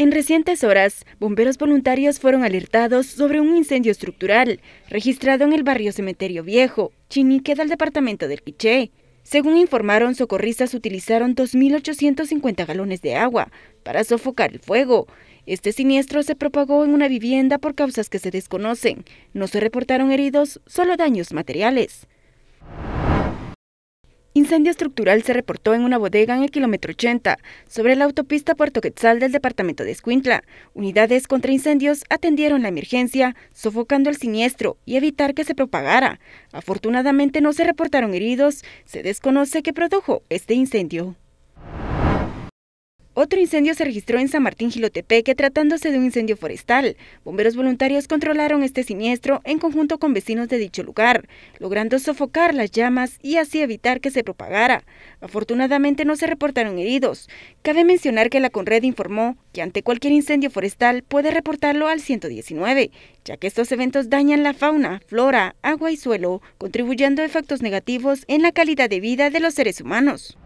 En recientes horas, bomberos voluntarios fueron alertados sobre un incendio estructural registrado en el barrio Cementerio Viejo, Chinique del departamento del Quiché. Según informaron, socorristas utilizaron 2.850 galones de agua para sofocar el fuego. Este siniestro se propagó en una vivienda por causas que se desconocen. No se reportaron heridos, solo daños materiales. Incendio estructural se reportó en una bodega en el kilómetro 80, sobre la autopista Puerto Quetzal del departamento de Escuintla. Unidades contra incendios atendieron la emergencia, sofocando el siniestro y evitar que se propagara. Afortunadamente no se reportaron heridos, se desconoce qué produjo este incendio. Otro incendio se registró en San Martín Gilotepeque tratándose de un incendio forestal. Bomberos voluntarios controlaron este siniestro en conjunto con vecinos de dicho lugar, logrando sofocar las llamas y así evitar que se propagara. Afortunadamente no se reportaron heridos. Cabe mencionar que la Conred informó que ante cualquier incendio forestal puede reportarlo al 119, ya que estos eventos dañan la fauna, flora, agua y suelo, contribuyendo a efectos negativos en la calidad de vida de los seres humanos.